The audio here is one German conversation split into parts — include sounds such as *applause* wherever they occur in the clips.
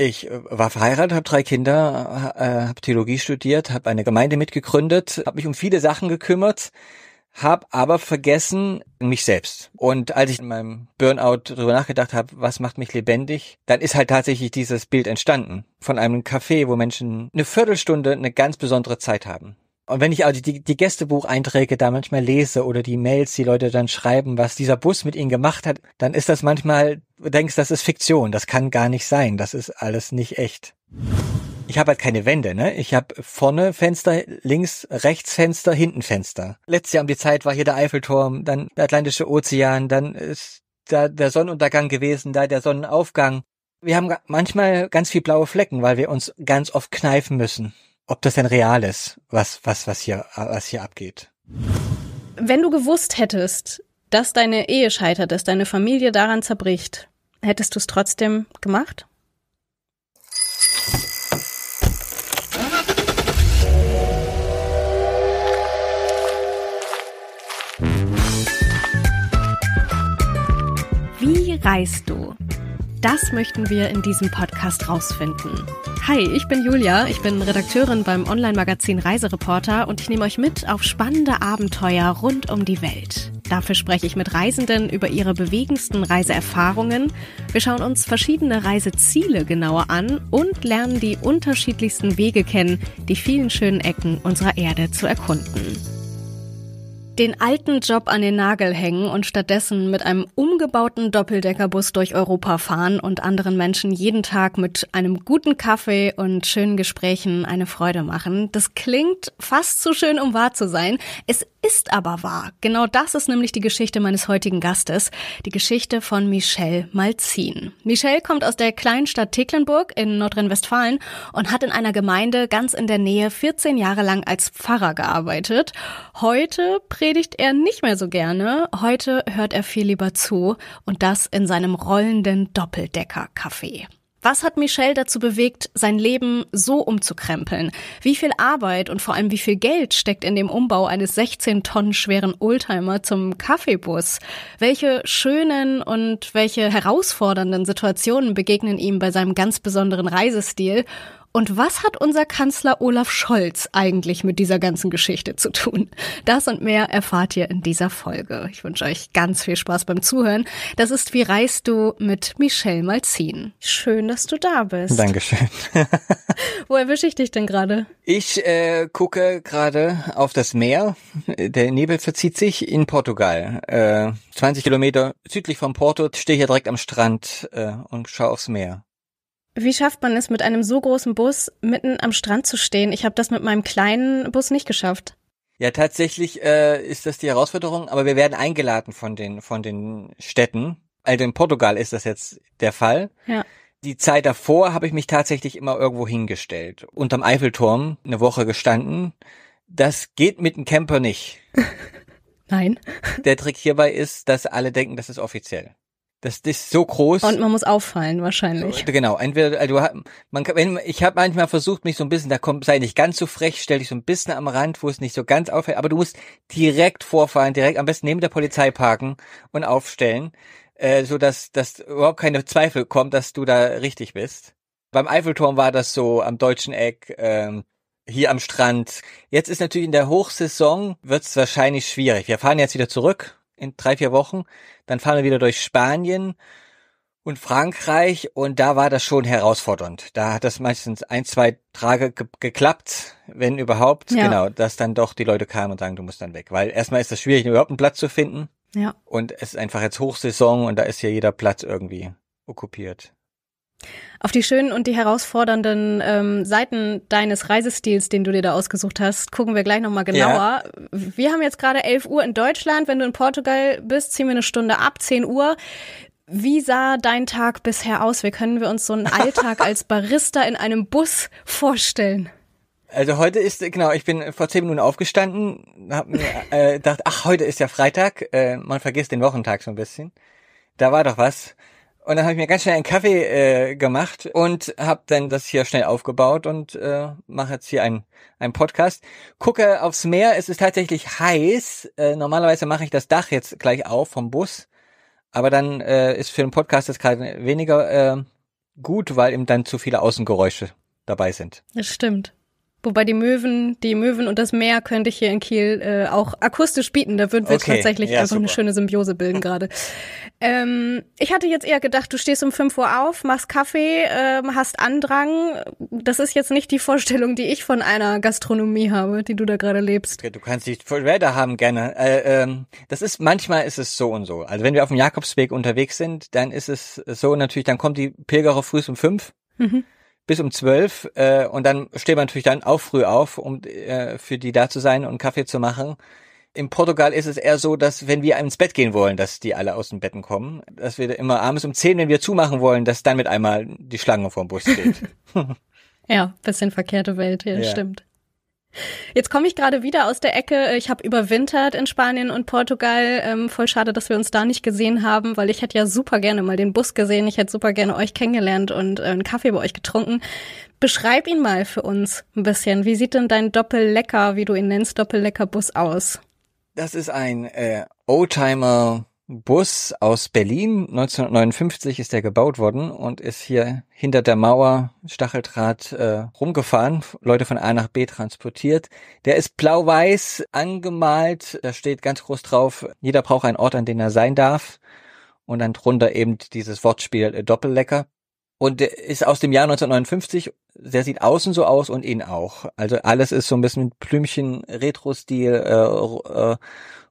Ich äh, war verheiratet, habe drei Kinder, äh, habe Theologie studiert, habe eine Gemeinde mitgegründet, habe mich um viele Sachen gekümmert, habe aber vergessen mich selbst. Und als ich in meinem Burnout darüber nachgedacht habe, was macht mich lebendig, dann ist halt tatsächlich dieses Bild entstanden von einem Café, wo Menschen eine Viertelstunde eine ganz besondere Zeit haben. Und wenn ich also die, die Gästebucheinträge da manchmal lese oder die Mails, die Leute dann schreiben, was dieser Bus mit ihnen gemacht hat, dann ist das manchmal, du denkst, das ist Fiktion, das kann gar nicht sein, das ist alles nicht echt. Ich habe halt keine Wände, ne? Ich habe vorne Fenster, links, rechts Fenster, hinten Fenster. Letztes Jahr um die Zeit war hier der Eiffelturm, dann der Atlantische Ozean, dann ist da der Sonnenuntergang gewesen, da der Sonnenaufgang. Wir haben manchmal ganz viel blaue Flecken, weil wir uns ganz oft kneifen müssen ob das denn real ist, was, was, was hier, was hier abgeht. Wenn du gewusst hättest, dass deine Ehe scheitert, dass deine Familie daran zerbricht, hättest du es trotzdem gemacht? Wie reist du? Das möchten wir in diesem Podcast rausfinden. Hi, ich bin Julia, ich bin Redakteurin beim Online-Magazin Reisereporter und ich nehme euch mit auf spannende Abenteuer rund um die Welt. Dafür spreche ich mit Reisenden über ihre bewegendsten Reiseerfahrungen. Wir schauen uns verschiedene Reiseziele genauer an und lernen die unterschiedlichsten Wege kennen, die vielen schönen Ecken unserer Erde zu erkunden den alten Job an den Nagel hängen und stattdessen mit einem umgebauten Doppeldeckerbus durch Europa fahren und anderen Menschen jeden Tag mit einem guten Kaffee und schönen Gesprächen eine Freude machen. Das klingt fast zu schön, um wahr zu sein. Es ist aber wahr. Genau das ist nämlich die Geschichte meines heutigen Gastes, die Geschichte von Michelle Malzin. Michelle kommt aus der kleinen Stadt Tecklenburg in Nordrhein-Westfalen und hat in einer Gemeinde ganz in der Nähe 14 Jahre lang als Pfarrer gearbeitet. Heute predigt er nicht mehr so gerne, heute hört er viel lieber zu und das in seinem rollenden Doppeldecker-Café. Was hat Michel dazu bewegt, sein Leben so umzukrempeln? Wie viel Arbeit und vor allem wie viel Geld steckt in dem Umbau eines 16 Tonnen schweren Oldtimer zum Kaffeebus? Welche schönen und welche herausfordernden Situationen begegnen ihm bei seinem ganz besonderen Reisestil? Und was hat unser Kanzler Olaf Scholz eigentlich mit dieser ganzen Geschichte zu tun? Das und mehr erfahrt ihr in dieser Folge. Ich wünsche euch ganz viel Spaß beim Zuhören. Das ist Wie reist du mit Michelle Malzin. Schön, dass du da bist. Dankeschön. *laughs* Wo erwische ich dich denn gerade? Ich äh, gucke gerade auf das Meer. Der Nebel verzieht sich in Portugal. Äh, 20 Kilometer südlich von Porto stehe ich ja direkt am Strand äh, und schaue aufs Meer. Wie schafft man es, mit einem so großen Bus mitten am Strand zu stehen? Ich habe das mit meinem kleinen Bus nicht geschafft. Ja, tatsächlich äh, ist das die Herausforderung, aber wir werden eingeladen von den von den Städten. Also in Portugal ist das jetzt der Fall. Ja. Die Zeit davor habe ich mich tatsächlich immer irgendwo hingestellt, unterm Eiffelturm eine Woche gestanden. Das geht mit dem Camper nicht. *laughs* Nein. Der Trick hierbei ist, dass alle denken, das ist offiziell. Das, das ist so groß. Und man muss auffallen wahrscheinlich. Genau, entweder also man kann, wenn, ich habe manchmal versucht mich so ein bisschen, da kommt sei nicht ganz so frech, stell dich so ein bisschen am Rand, wo es nicht so ganz auffällt, aber du musst direkt vorfahren, direkt am besten neben der Polizei parken und aufstellen, äh, so dass dass überhaupt keine Zweifel kommt, dass du da richtig bist. Beim Eiffelturm war das so am deutschen Eck ähm, hier am Strand. Jetzt ist natürlich in der Hochsaison wird's wahrscheinlich schwierig. Wir fahren jetzt wieder zurück in drei, vier Wochen. Dann fahren wir wieder durch Spanien und Frankreich und da war das schon herausfordernd. Da hat das meistens ein, zwei Tage ge geklappt, wenn überhaupt. Ja. Genau, dass dann doch die Leute kamen und sagen, du musst dann weg. Weil erstmal ist das schwierig, überhaupt einen Platz zu finden. Ja. Und es ist einfach jetzt Hochsaison und da ist ja jeder Platz irgendwie okkupiert. Auf die schönen und die herausfordernden ähm, Seiten deines Reisestils, den du dir da ausgesucht hast, gucken wir gleich nochmal genauer. Ja. Wir haben jetzt gerade 11 Uhr in Deutschland. Wenn du in Portugal bist, ziehen wir eine Stunde ab, 10 Uhr. Wie sah dein Tag bisher aus? Wie können wir uns so einen *laughs* Alltag als Barista in einem Bus vorstellen? Also heute ist, genau, ich bin vor zehn Minuten aufgestanden, hab mir äh, gedacht, ach, heute ist ja Freitag, äh, man vergisst den Wochentag so ein bisschen. Da war doch was. Und dann habe ich mir ganz schnell einen Kaffee äh, gemacht und habe dann das hier schnell aufgebaut und äh, mache jetzt hier einen, einen Podcast. Gucke aufs Meer, es ist tatsächlich heiß. Äh, normalerweise mache ich das Dach jetzt gleich auf vom Bus, aber dann äh, ist für den Podcast das gerade weniger äh, gut, weil eben dann zu viele Außengeräusche dabei sind. Das stimmt. Wobei die Möwen, die Möwen und das Meer könnte ich hier in Kiel äh, auch akustisch bieten. Da würden wir okay. tatsächlich ja, einfach super. eine schöne Symbiose bilden gerade. *laughs* ähm, ich hatte jetzt eher gedacht, du stehst um 5 Uhr auf, machst Kaffee, ähm, hast Andrang. Das ist jetzt nicht die Vorstellung, die ich von einer Gastronomie habe, die du da gerade lebst. Du kannst dich da haben gerne. Äh, ähm, das ist manchmal ist es so und so. Also wenn wir auf dem Jakobsweg unterwegs sind, dann ist es so natürlich, dann kommt die Pilgerer früh um fünf. Mhm bis um zwölf äh, und dann steht man natürlich dann auch früh auf, um äh, für die da zu sein und Kaffee zu machen. In Portugal ist es eher so, dass wenn wir ins Bett gehen wollen, dass die alle aus den Betten kommen, dass wir immer abends um zehn, wenn wir zumachen wollen, dass dann mit einmal die Schlange vorm Bus steht. *laughs* *laughs* ja, bisschen verkehrte Welt, hier, ja. stimmt. Jetzt komme ich gerade wieder aus der Ecke. Ich habe überwintert in Spanien und Portugal. Ähm, voll schade, dass wir uns da nicht gesehen haben, weil ich hätte ja super gerne mal den Bus gesehen. Ich hätte super gerne euch kennengelernt und äh, einen Kaffee bei euch getrunken. Beschreib ihn mal für uns ein bisschen. Wie sieht denn dein Doppellecker, wie du ihn nennst, Doppellecker-Bus aus? Das ist ein äh, Oldtimer Bus aus Berlin. 1959 ist der gebaut worden und ist hier hinter der Mauer Stacheldraht äh, rumgefahren, Leute von A nach B transportiert. Der ist blau-weiß angemalt. Da steht ganz groß drauf, jeder braucht einen Ort, an dem er sein darf. Und dann drunter eben dieses Wortspiel äh, Doppellecker. Und der ist aus dem Jahr 1959. Der sieht außen so aus und innen auch. Also alles ist so ein bisschen Blümchen, Retro-Stil, äh, äh,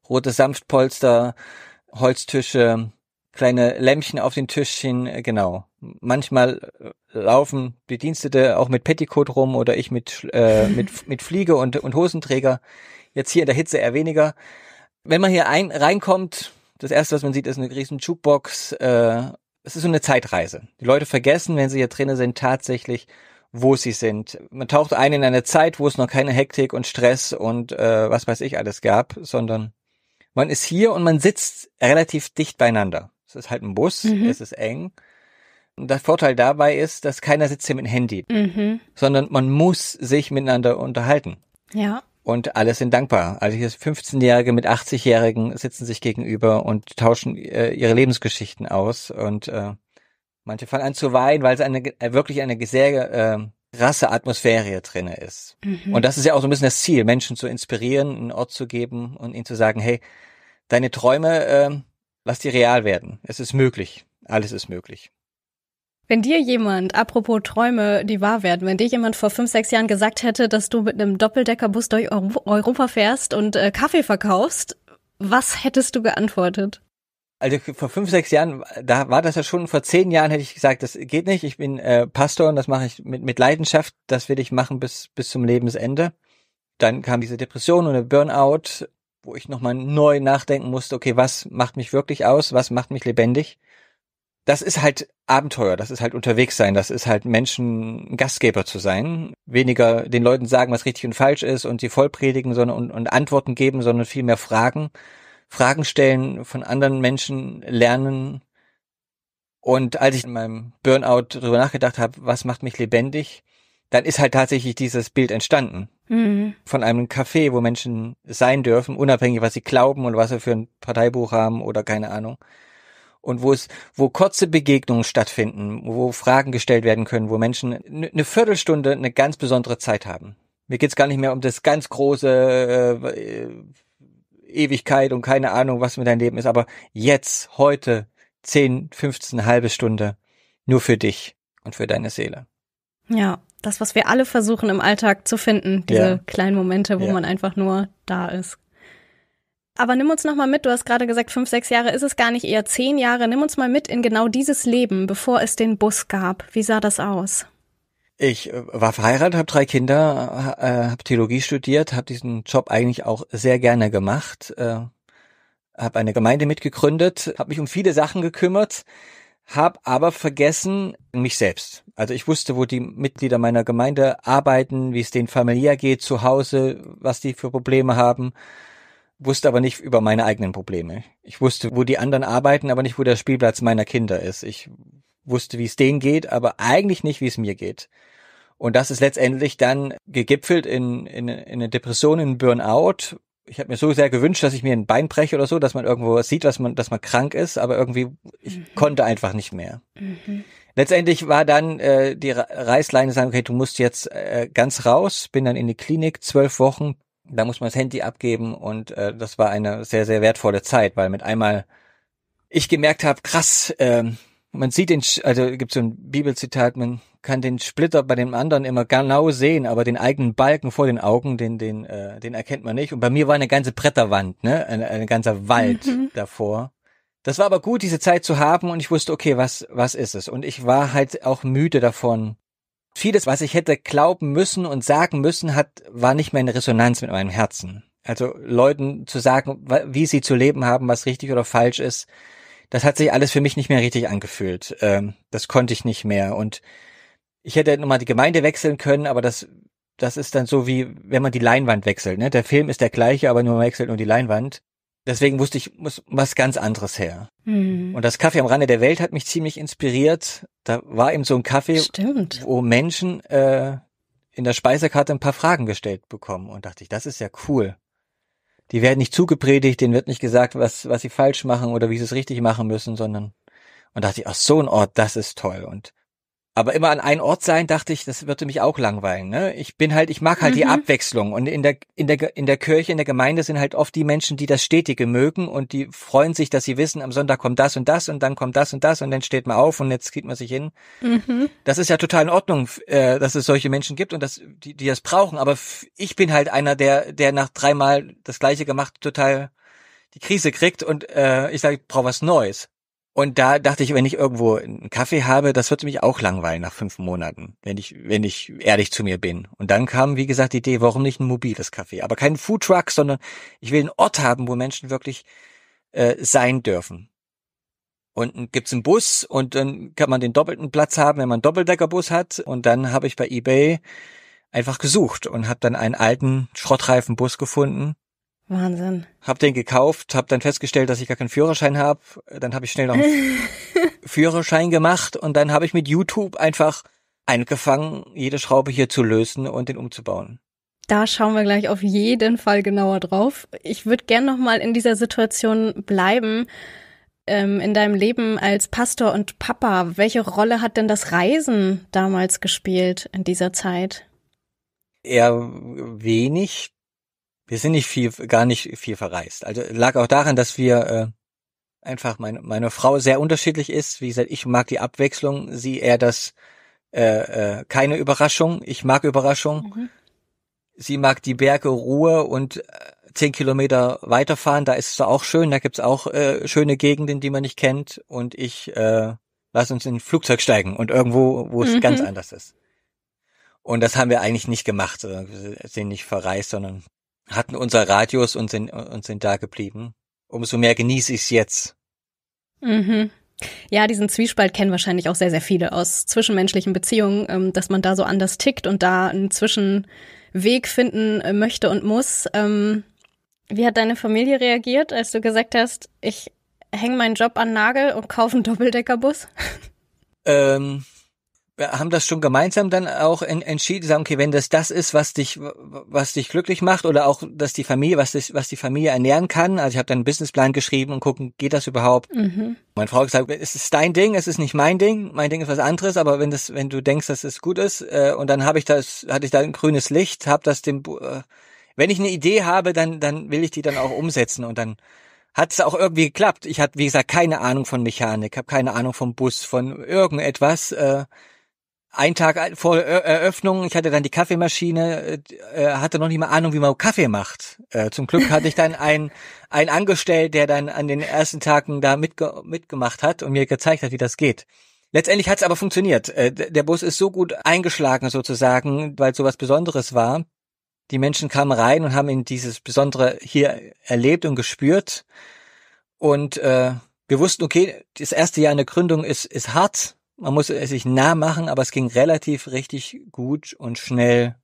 rotes Sanftpolster, Holztische, kleine Lämpchen auf den Tischchen, äh, genau. Manchmal äh, laufen Bedienstete auch mit Petticoat rum oder ich mit, äh, *laughs* mit, mit Fliege und, und Hosenträger. Jetzt hier in der Hitze eher weniger. Wenn man hier ein, reinkommt, das erste, was man sieht, ist eine riesen Jukebox. Äh, es ist so eine Zeitreise. Die Leute vergessen, wenn sie hier drinnen sind, tatsächlich, wo sie sind. Man taucht ein in eine Zeit, wo es noch keine Hektik und Stress und äh, was weiß ich alles gab, sondern man ist hier und man sitzt relativ dicht beieinander. Es ist halt ein Bus, mhm. es ist eng. Und der Vorteil dabei ist, dass keiner sitzt hier mit dem Handy, mhm. sondern man muss sich miteinander unterhalten. Ja. Und alle sind dankbar. Also hier 15-Jährige mit 80-Jährigen sitzen sich gegenüber und tauschen äh, ihre Lebensgeschichten aus. Und äh, manche fangen an zu weinen, weil es eine äh, wirklich eine sehr äh, krasse Atmosphäre drinne ist. Mhm. Und das ist ja auch so ein bisschen das Ziel, Menschen zu inspirieren, einen Ort zu geben und ihnen zu sagen, hey, deine Träume, äh, lass die real werden. Es ist möglich. Alles ist möglich. Wenn dir jemand, apropos Träume, die wahr werden, wenn dir jemand vor fünf, sechs Jahren gesagt hätte, dass du mit einem Doppeldeckerbus durch Europa fährst und äh, Kaffee verkaufst, was hättest du geantwortet? also vor fünf, sechs Jahren, da war das ja schon, vor zehn Jahren hätte ich gesagt, das geht nicht, ich bin äh, Pastor und das mache ich mit, mit Leidenschaft, das will ich machen bis, bis zum Lebensende. Dann kam diese Depression und der Burnout, wo ich nochmal neu nachdenken musste, okay, was macht mich wirklich aus, was macht mich lebendig? Das ist halt Abenteuer, das ist halt unterwegs sein, das ist halt Menschen Gastgeber zu sein, weniger den Leuten sagen, was richtig und falsch ist und sie vollpredigen, sondern und, und Antworten geben, sondern viel mehr fragen Fragen stellen, von anderen Menschen lernen. Und als ich in meinem Burnout darüber nachgedacht habe, was macht mich lebendig, dann ist halt tatsächlich dieses Bild entstanden. Mhm. Von einem Café, wo Menschen sein dürfen, unabhängig, was sie glauben und was sie für ein Parteibuch haben oder keine Ahnung. Und wo es, wo kurze Begegnungen stattfinden, wo Fragen gestellt werden können, wo Menschen eine Viertelstunde eine ganz besondere Zeit haben. Mir geht's gar nicht mehr um das ganz große, äh, Ewigkeit und keine Ahnung, was mit deinem Leben ist, aber jetzt, heute, 10, 15, halbe Stunde, nur für dich und für deine Seele. Ja, das, was wir alle versuchen im Alltag zu finden, diese ja. kleinen Momente, wo ja. man einfach nur da ist. Aber nimm uns nochmal mit, du hast gerade gesagt, fünf, sechs Jahre ist es gar nicht, eher zehn Jahre. Nimm uns mal mit in genau dieses Leben, bevor es den Bus gab. Wie sah das aus? Ich äh, war verheiratet, habe drei Kinder, äh, habe Theologie studiert, habe diesen Job eigentlich auch sehr gerne gemacht, äh, habe eine Gemeinde mitgegründet, habe mich um viele Sachen gekümmert, habe aber vergessen mich selbst. Also ich wusste, wo die Mitglieder meiner Gemeinde arbeiten, wie es denen familiär geht zu Hause, was die für Probleme haben, wusste aber nicht über meine eigenen Probleme. Ich wusste, wo die anderen arbeiten, aber nicht, wo der Spielplatz meiner Kinder ist. Ich wusste, wie es denen geht, aber eigentlich nicht, wie es mir geht. Und das ist letztendlich dann gegipfelt in, in, in eine Depression, in einen Burnout. Ich habe mir so sehr gewünscht, dass ich mir ein Bein breche oder so, dass man irgendwo sieht, dass man, dass man krank ist, aber irgendwie, ich mhm. konnte einfach nicht mehr. Mhm. Letztendlich war dann äh, die Reißleine sagen, okay, du musst jetzt äh, ganz raus, bin dann in die Klinik, zwölf Wochen, da muss man das Handy abgeben und äh, das war eine sehr, sehr wertvolle Zeit, weil mit einmal ich gemerkt habe, krass, ähm, man sieht den, also gibt so ein Bibelzitat, man kann den Splitter bei dem anderen immer genau sehen, aber den eigenen Balken vor den Augen, den, den, äh, den erkennt man nicht. Und bei mir war eine ganze Bretterwand, ne, ein, ein ganzer Wald mhm. davor. Das war aber gut, diese Zeit zu haben und ich wusste, okay, was, was ist es? Und ich war halt auch müde davon. Vieles, was ich hätte glauben müssen und sagen müssen, hat, war nicht mehr in Resonanz mit meinem Herzen. Also Leuten zu sagen, wie sie zu leben haben, was richtig oder falsch ist, das hat sich alles für mich nicht mehr richtig angefühlt. Ähm, das konnte ich nicht mehr. Und ich hätte nochmal die Gemeinde wechseln können, aber das, das ist dann so wie, wenn man die Leinwand wechselt. Ne? Der Film ist der gleiche, aber nur man wechselt nur die Leinwand. Deswegen wusste ich, muss was ganz anderes her. Mhm. Und das Kaffee am Rande der Welt hat mich ziemlich inspiriert. Da war eben so ein Kaffee, Stimmt. wo Menschen äh, in der Speisekarte ein paar Fragen gestellt bekommen. Und dachte ich, das ist ja cool die werden nicht zugepredigt, denen wird nicht gesagt, was, was sie falsch machen oder wie sie es richtig machen müssen, sondern und dachte ich, ach, so ein Ort, das ist toll. Und aber immer an einen Ort sein, dachte ich, das würde mich auch langweilen. Ne? Ich bin halt, ich mag halt mhm. die Abwechslung. Und in der, in der, in der Kirche, in der Gemeinde sind halt oft die Menschen, die das Stetige mögen und die freuen sich, dass sie wissen, am Sonntag kommt das und das und dann kommt das und das und dann steht man auf und jetzt geht man sich hin. Mhm. Das ist ja total in Ordnung, äh, dass es solche Menschen gibt und das, die, die das brauchen. Aber ich bin halt einer, der, der nach dreimal das Gleiche gemacht total die Krise kriegt und äh, ich sage, ich brauche was Neues. Und da dachte ich, wenn ich irgendwo einen Kaffee habe, das wird mich auch langweilen nach fünf Monaten, wenn ich, wenn ich ehrlich zu mir bin. Und dann kam, wie gesagt, die Idee, warum nicht ein mobiles Kaffee? Aber keinen Foodtruck, sondern ich will einen Ort haben, wo Menschen wirklich äh, sein dürfen. Und gibt's einen Bus und dann kann man den doppelten Platz haben, wenn man einen Doppeldeckerbus hat. Und dann habe ich bei eBay einfach gesucht und habe dann einen alten Schrottreifenbus gefunden Wahnsinn. Hab den gekauft, hab dann festgestellt, dass ich gar keinen Führerschein habe. Dann habe ich schnell noch einen *laughs* Führerschein gemacht und dann habe ich mit YouTube einfach angefangen, jede Schraube hier zu lösen und den umzubauen. Da schauen wir gleich auf jeden Fall genauer drauf. Ich würde gern nochmal in dieser Situation bleiben, ähm, in deinem Leben als Pastor und Papa. Welche Rolle hat denn das Reisen damals gespielt in dieser Zeit? Eher wenig wir sind nicht viel, gar nicht viel verreist. Also lag auch daran, dass wir äh, einfach meine meine Frau sehr unterschiedlich ist. Wie gesagt, ich mag die Abwechslung, sie eher das äh, äh, keine Überraschung. Ich mag Überraschung. Mhm. Sie mag die Berge, Ruhe und äh, zehn Kilometer weiterfahren. Da ist es auch schön. Da gibt's auch äh, schöne Gegenden, die man nicht kennt. Und ich äh, lass uns in ein Flugzeug steigen und irgendwo, wo es mhm. ganz anders ist. Und das haben wir eigentlich nicht gemacht, also, Wir sind nicht verreist, sondern hatten unser Radius und sind, und sind da geblieben. Umso mehr genieße ich es jetzt. Mhm. Ja, diesen Zwiespalt kennen wahrscheinlich auch sehr, sehr viele aus zwischenmenschlichen Beziehungen, ähm, dass man da so anders tickt und da einen Zwischenweg finden äh, möchte und muss. Ähm, wie hat deine Familie reagiert, als du gesagt hast, ich hänge meinen Job an Nagel und kaufe einen Doppeldeckerbus? Ähm, haben das schon gemeinsam dann auch en entschieden, sagen, okay, wenn das das ist, was dich, was dich glücklich macht oder auch, dass die Familie, was, dich, was die Familie ernähren kann. Also ich habe dann einen Businessplan geschrieben und gucken, geht das überhaupt? Mhm. Meine Frau hat gesagt, es ist dein Ding, es ist nicht mein Ding, mein Ding ist was anderes, aber wenn das, wenn du denkst, dass es gut ist, äh, und dann habe ich das, hatte ich da ein grünes Licht, habe das dem, äh, wenn ich eine Idee habe, dann, dann will ich die dann auch umsetzen und dann hat es auch irgendwie geklappt. Ich hatte, wie gesagt, keine Ahnung von Mechanik, habe keine Ahnung vom Bus, von irgendetwas. Äh, ein Tag vor Eröffnung, ich hatte dann die Kaffeemaschine, äh, äh, hatte noch nicht mal Ahnung, wie man Kaffee macht. Äh, zum Glück hatte ich dann einen, einen Angestellten, der dann an den ersten Tagen da mitge mitgemacht hat und mir gezeigt hat, wie das geht. Letztendlich hat es aber funktioniert. Der Bus ist so gut eingeschlagen sozusagen, weil so was Besonderes war. Die Menschen kamen rein und haben in dieses Besondere hier erlebt und gespürt. Und äh, wir wussten, okay, das erste Jahr in der Gründung ist, ist hart, man musste es sich nah machen, aber es ging relativ richtig gut und schnell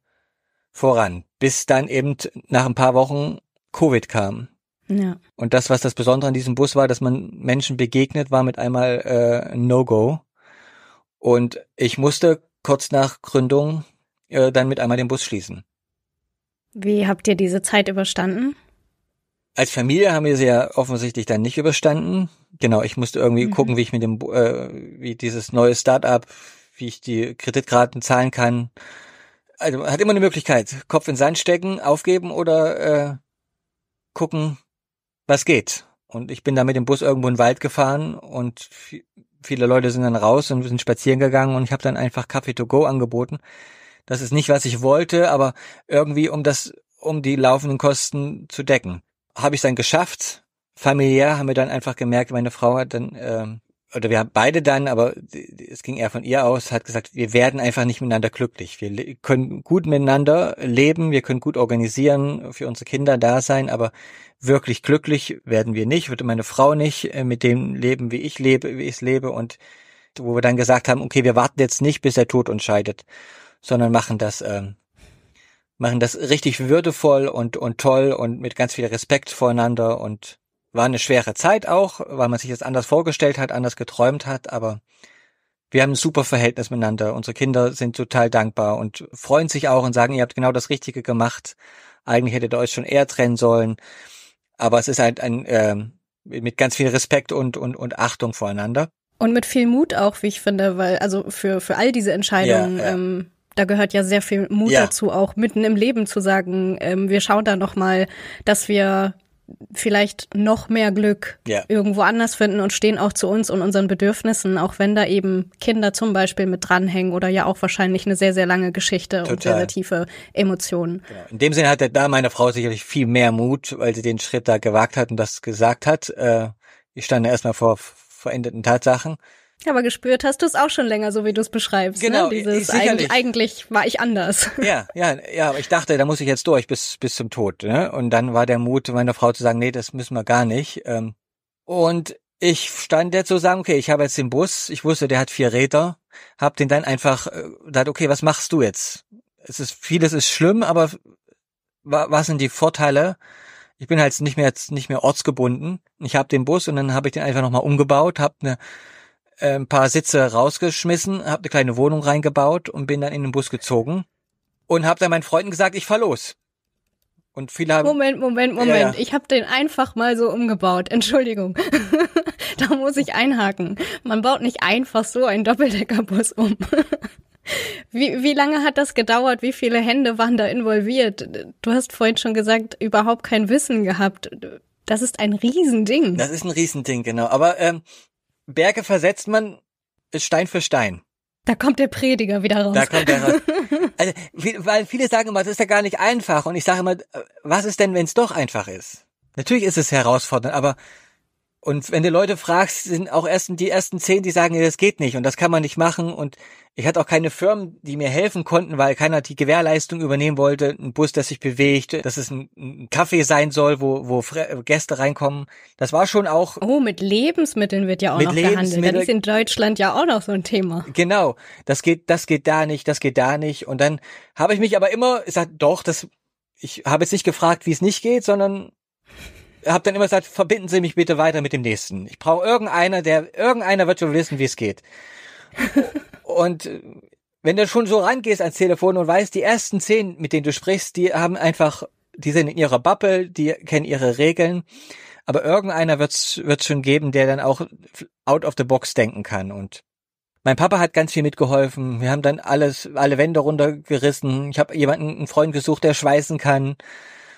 voran, bis dann eben nach ein paar Wochen Covid kam. Ja. Und das, was das Besondere an diesem Bus war, dass man Menschen begegnet, war mit einmal äh, No-Go. Und ich musste kurz nach Gründung äh, dann mit einmal den Bus schließen. Wie habt ihr diese Zeit überstanden? als Familie haben wir sie ja offensichtlich dann nicht überstanden. Genau, ich musste irgendwie mhm. gucken, wie ich mit dem, äh, wie dieses neue Start-up, wie ich die Kreditkarten zahlen kann. Also man hat immer eine Möglichkeit. Kopf in Sand stecken, aufgeben oder äh, gucken, was geht. Und ich bin da mit dem Bus irgendwo in den Wald gefahren und viele Leute sind dann raus und sind spazieren gegangen und ich habe dann einfach Kaffee to go angeboten. Das ist nicht, was ich wollte, aber irgendwie, um das, um die laufenden Kosten zu decken habe ich dann geschafft. Familiär haben wir dann einfach gemerkt, meine Frau hat dann, ähm, oder wir haben beide dann, aber es ging eher von ihr aus, hat gesagt, wir werden einfach nicht miteinander glücklich. Wir können gut miteinander leben, wir können gut organisieren, für unsere Kinder da sein, aber wirklich glücklich werden wir nicht, würde meine Frau nicht äh, mit dem leben, wie ich lebe, wie ich lebe und wo wir dann gesagt haben, okay, wir warten jetzt nicht, bis der Tod uns scheidet, sondern machen das ähm, machen das richtig würdevoll und, und toll und mit ganz viel Respekt voreinander und war eine schwere Zeit auch, weil man sich das anders vorgestellt hat, anders geträumt hat, aber wir haben ein super Verhältnis miteinander. Unsere Kinder sind total dankbar und freuen sich auch und sagen, ihr habt genau das Richtige gemacht. Eigentlich hättet ihr euch schon eher trennen sollen. Aber es ist halt ein, äh, mit ganz viel Respekt und, und, und Achtung voreinander. Und mit viel Mut auch, wie ich finde, weil, also für, für all diese Entscheidungen, ja, ja. Ähm, da gehört ja sehr viel Mut ja. dazu, auch mitten im Leben zu sagen, ähm, wir schauen da nochmal, dass wir vielleicht noch mehr Glück ja. irgendwo anders finden und stehen auch zu uns und unseren Bedürfnissen, auch wenn da eben Kinder zum Beispiel mit dranhängen oder ja auch wahrscheinlich eine sehr, sehr lange Geschichte Total. und sehr, sehr tiefe Emotionen. Genau. In dem Sinne hatte da meine Frau sicherlich viel mehr Mut, weil sie den Schritt da gewagt hat und das gesagt hat. Äh, ich stand ja erstmal vor veränderten Tatsachen. Aber gespürt hast du es auch schon länger, so wie du es beschreibst. Ne? Genau. Ne? Dieses, eigentlich, eigentlich war ich anders. *laughs* Ja, ja, ja, aber ich dachte, da muss ich jetzt durch bis, bis zum Tod. Ne? Und dann war der Mut meiner Frau zu sagen, nee, das müssen wir gar nicht. Ähm, und ich stand jetzt so sagen, okay, ich habe jetzt den Bus, ich wusste, der hat vier Räder, hab den dann einfach äh, gesagt, okay, was machst du jetzt? Es ist, vieles ist schlimm, aber was sind die Vorteile? ich bin halt nicht mehr nicht mehr ortsgebunden. Ich habe den Bus und dann habe ich den einfach nochmal umgebaut, habe eine äh, ein paar Sitze rausgeschmissen, habe eine kleine Wohnung reingebaut und bin dann in den Bus gezogen und habe dann meinen Freunden gesagt, ich fahr los. Und viele haben Moment, Moment, Moment. Ja, ja. Ich habe den einfach mal so umgebaut. Entschuldigung. *laughs* da muss ich einhaken. Man baut nicht einfach so einen Doppeldeckerbus um. *laughs* Wie, wie lange hat das gedauert? Wie viele Hände waren da involviert? Du hast vorhin schon gesagt, überhaupt kein Wissen gehabt. Das ist ein Riesending. Das ist ein Riesending, genau. Aber ähm, Berge versetzt man Stein für Stein. Da kommt der Prediger wieder raus. Da kommt der raus. *laughs* Also, weil viele sagen immer, es ist ja gar nicht einfach. Und ich sage immer, äh, was ist denn, wenn es doch einfach ist? Natürlich ist es herausfordernd, aber und wenn du Leute fragst, sind auch erst die ersten zehn, die sagen, das geht nicht und das kann man nicht machen. Und ich hatte auch keine Firmen, die mir helfen konnten, weil keiner die Gewährleistung übernehmen wollte. Ein Bus, der sich bewegt, dass es ein, Kaffee sein soll, wo, wo äh, Gäste reinkommen. Das war schon auch. Oh, mit Lebensmitteln wird ja auch noch gehandelt. Das ist in Deutschland ja auch noch so ein Thema. Genau. Das geht, das geht da nicht, das geht da nicht. Und dann habe ich mich aber immer gesagt, doch, das, ich habe jetzt nicht gefragt, wie es nicht geht, sondern habe dann immer gesagt, verbinden Sie mich bitte weiter mit dem nächsten. Ich brauche irgendeiner, der irgendeiner wird schon wissen, wie es geht. *laughs* und äh, wenn du schon so rangehst ans Telefon und weißt, die ersten zehn, mit denen du sprichst, die haben einfach, die sind in ihrer Bubble, die kennen ihre Regeln. Aber irgendeiner wird's wird's schon geben, der dann auch out of the box denken kann. Und mein Papa hat ganz viel mitgeholfen. Wir haben dann alles, alle Wände runtergerissen. Ich habe jemanden, einen Freund gesucht, der schweißen kann.